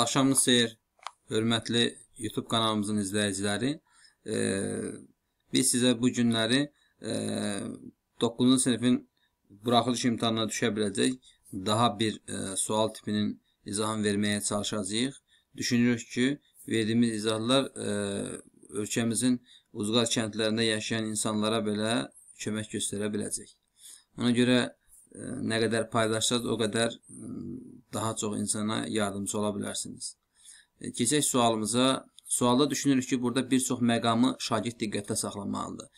Axşamınız xeyir, hörmətli YouTube kanalımızın izləyiciləri. E, biz sizə bu günləri e, 9-cu sinifin buraxılış imtahanına düşə biləcək daha bir e, sual tipinin izahını verməyə çalışacağıq. Düşünürük ki, verdiyimiz izahlar e, ölkəmizin uzqar kəndlərində yaşayan insanlara belə kömək göstərə biləcək. Ona görə e, nə qədər paylaşacağız, o qədər e, daha çox insana yardımcı ola bilərsiniz. E, keçək sualımıza. Sualda düşünürük ki, burada bir çox məqamı şagird diqqətdə saxlamalıdır.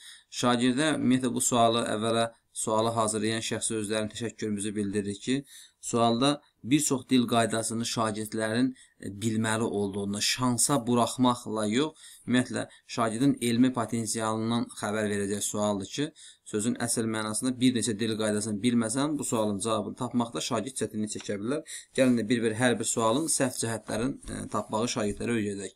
Şagirdə ümumiyyətlə bu sualı əvvəla Sualı hazırlayan şəxsə özlərin təşəkkürümüzü bildiririk ki, sualda bir çox dil qaydasını şagirdlərin e, bilməli olduğunu, şansa buraxmaqla yox, ümumiyyətlə şagirdin elmi potensialından xəbər verəcək sualdır ki, sözün əsl mənasında bir neçə dil qaydasını bilməsən, bu sualın cavabını tapmaqda şagird çətinlik çəkə bilər. Gəlin də bir-bir hər bir sualın səhv cəhətlərin e, tapmağı şagirdlərə öyrədək.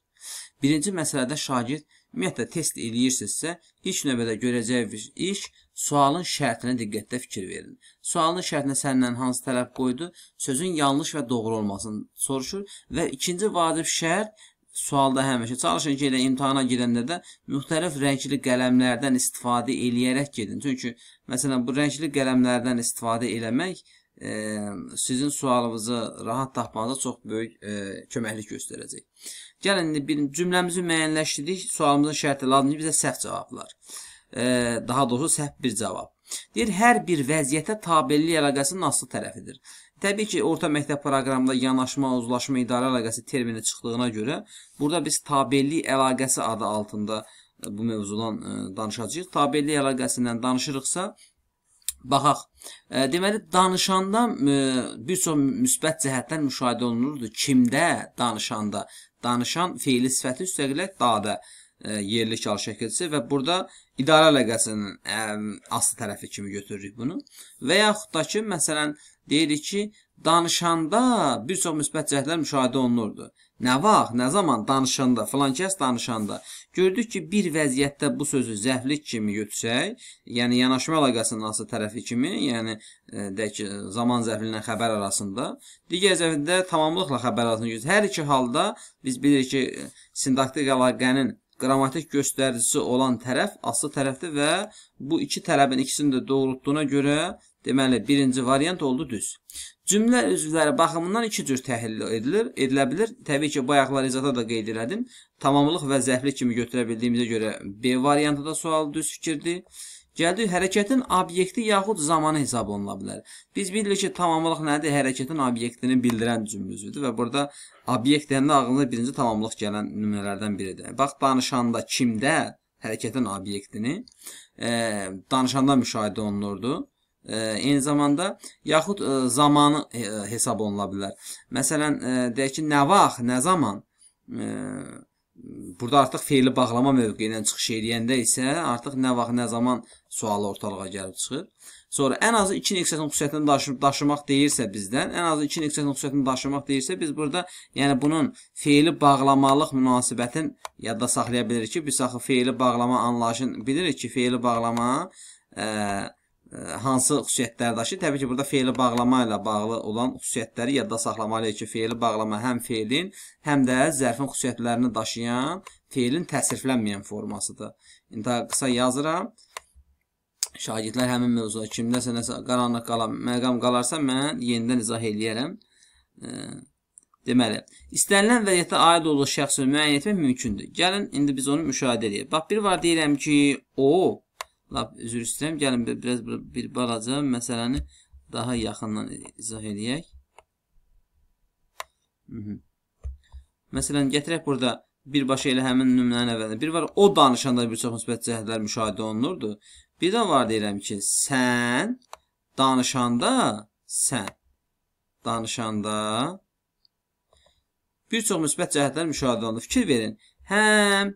Birinci məsələdə şagird ümumiyyətlə test eləyirsinizsə, ilk növbədə görəcəyi iş Sualın şərtinə diqqətlə fikir verin. Sualın şərtinə səndən hansı tələb qoydu? Sözün yanlış və doğru olmasını soruşur və ikinci vacib şərt sualda həmişə çalışın ki, elə imtahana girəndə də müxtəlif rəngli qələmlərdən istifadə eləyərək gedin. Çünki məsələn bu rəngli qələmlərdən istifadə eləmək e, sizin sualınızı rahat tapmanıza çox böyük e, köməklik göstərəcək. Gəlin bir cümləmizi müəyyənləşdirdik. Sualımızın şərti lazımdır bizə səhv cavablar e, daha doğrusu səhv bir cavab. Deyir, hər bir vəziyyətə tabellik əlaqəsi nasıl tərəfidir? Təbii ki, orta məktəb proqramında yanaşma, uzlaşma, idarə əlaqəsi termini çıxdığına görə burada biz tabellik əlaqəsi adı altında bu mövzudan danışacağıq. Tabellik əlaqəsindən danışırıqsa, baxaq. Deməli, danışanda bir çox müsbət cəhətlər müşahidə olunurdu. Kimdə? Danışanda. Danışan feili sifəti üstəqilək dadə yerli kal şəkilsi və burada idarə əlaqəsinin ə, aslı tərəfi kimi götürürük bunu. Və yaxud da ki, məsələn, deyirik ki, danışanda bir çox müsbət cəhətlər müşahidə olunurdu. Nə vaxt, nə zaman danışanda, filan kəs danışanda gördük ki, bir vəziyyətdə bu sözü zəhvlik kimi götürsək, yəni yanaşma əlaqəsinin aslı tərəfi kimi, yəni e, deyək ki, e, zaman zəhvli ilə xəbər arasında, digər zəhvdə tamamlıqla xəbər arasında götürsək, hər iki halda biz bilirik ki, e, sindaktik əlaqənin qrammatik göstəricisi olan tərəf aslı tərəfdir və bu iki tələbin ikisini də doğrultduğuna görə deməli birinci variant oldu düz. Cümlə üzvləri baxımından iki cür təhlil edilir, edilə bilir. Təbii ki, bayaqlar izata da qeyd elədim. Tamamlıq və zəflik kimi götürə bildiyimizə görə B variantı da sual düz fikirdir. Gəldik, hərəkətin obyekti yaxud zamanı hesab oluna bilər. Biz bilirik ki, tamamlıq nədir? Hərəkətin obyektini bildirən cümlüzüdür və burada obyekt deyəndə ağlına birinci tamamlıq gələn nümunələrdən biridir. Bax, danışanda kimdə hərəkətin obyektini e, danışanda müşahidə olunurdu. E, eyni zamanda yaxud e, zamanı e, hesab oluna bilər. Məsələn, e, deyək ki, nə vaxt, nə zaman e, Burada artıq feili bağlama mövqeyi ilə çıxış edəndə isə artıq nə vaxt, nə zaman sualı ortalığa gəlib çıxır. Sonra ən azı 2 indeksiyasının xüsusiyyətini daşı daşımaq deyirsə bizdən, ən azı 2 indeksiyasının xüsusiyyətini daşımaq deyirsə, biz burada yəni bunun feili bağlamalıq münasibətin yadda saxlaya bilirik ki, biz axı feili bağlama anlayışını bilirik ki, feili bağlama ə, e, hansı xüsusiyyətləri daşıyır? Təbii ki, burada feili bağlama ilə bağlı olan xüsusiyyətləri yadda saxlamalıyıq ki, feili bağlama həm feilin, həm də zərfin xüsusiyyətlərini daşıyan feilin təsriflənməyən formasıdır. İndi qısa yazıram. Şagirdlər həmin mövzuda kimdəsə nəsə qaranlıq qalan məqam qalarsa mən yenidən izah eləyərəm. Deməli, istənilən vəziyyətə aid olduğu şəxsi müəyyən etmək mümkündür. Gəlin, indi biz onu müşahidə edək. Bax, bir var deyirəm ki, o Lap üzr istəyirəm. Gəlin biraz bir balaca məsələni daha yaxından izah edək. Hı mhm. -hı. Məsələn, gətirək burada birbaşa elə həmin nümunənin əvvəlində. Bir var, o danışanda bir çox müsbət cəhətlər müşahidə olunurdu. Bir də var deyirəm ki, sən danışanda sən danışanda bir çox müsbət cəhətlər müşahidə olunur. Fikir verin. Həm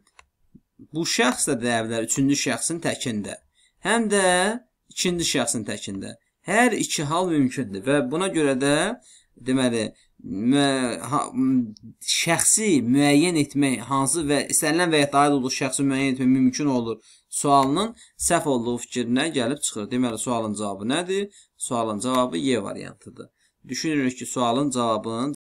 bu şəxs də deyə bilər üçüncü şəxsin təkində. Həm də ikinci şəxsin təkində. Hər iki hal mümkündür və buna görə də deməli mə ha şəxsi müəyyən etmək hansı və istənilən vəziyyətə aid olduğu şəxsi müəyyən etmək mümkün olur sualının səhv olduğu fikrinə gəlib çıxır. Deməli sualın cavabı nədir? Sualın cavabı Y variantıdır. Düşünürük ki, sualın cavabının